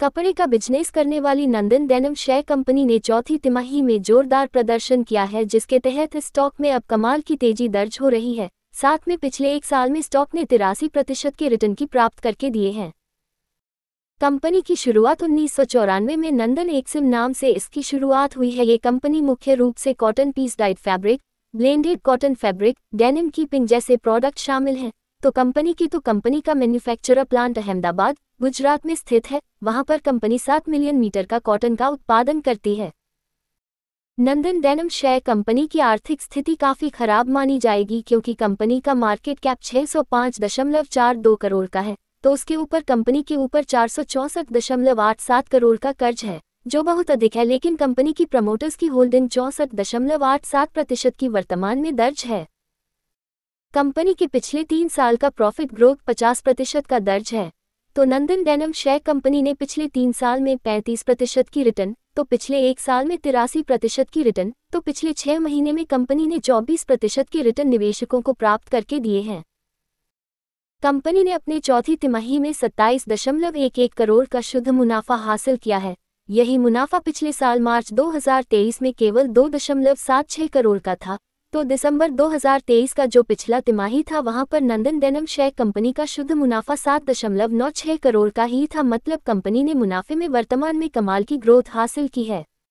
कपड़े का बिजनेस करने वाली नंदन डेनम शेयर कंपनी ने चौथी तिमाही में जोरदार प्रदर्शन किया है जिसके तहत स्टॉक में अब कमाल की तेजी दर्ज हो रही है साथ में पिछले एक साल में स्टॉक ने तिरासी प्रतिशत के रिटर्न की प्राप्त करके दिए हैं कंपनी की शुरुआत उन्नीस में नंदन एक्सिम नाम से इसकी शुरुआत हुई है ये कंपनी मुख्य रूप से cotton piece dyed fabric blended cotton fabric denim keeping जैसे प्रोडक्ट शामिल हैं तो कंपनी की तो कंपनी का मैन्युफैक्चरर प्लांट अहमदाबाद गुजरात में स्थित है वहां पर कंपनी सात मिलियन मीटर का कॉटन का उत्पादन करती है नंदन डेनम शेयर कंपनी की आर्थिक स्थिति काफ़ी खराब मानी जाएगी क्योंकि कंपनी का मार्केट कैप 605.42 करोड़ का है तो उसके ऊपर कंपनी के ऊपर चार करोड़ का कर्ज है जो बहुत अधिक है लेकिन कंपनी की प्रमोटर्स की होल्डिंग चौंसठ प्रतिशत की वर्तमान में दर्ज है कंपनी के पिछले तीन साल का प्रॉफिट ग्रोथ 50 प्रतिशत का दर्ज है तो नंदन डेनम शेयर कंपनी ने पिछले तीन साल में 35 प्रतिशत की रिटर्न तो पिछले एक साल में तिरासी प्रतिशत की रिटर्न तो पिछले छह महीने में कंपनी ने चौबीस प्रतिशत के रिटर्न निवेशकों को प्राप्त करके दिए हैं कंपनी ने अपने चौथी तिमाही में सत्ताईस दशमलव एक एक करोड़ का शुद्ध मुनाफा हासिल किया है यही मुनाफा पिछले साल मार्च 2023 में केवल 2.76 करोड़ का था तो दिसंबर 2023 का जो पिछला तिमाही था वहां पर नंदन डेनम शेयर कंपनी का शुद्ध मुनाफा सात दशमलव नौ छह करोड़ का ही था मतलब कंपनी ने मुनाफे में वर्तमान में कमाल की ग्रोथ हासिल की है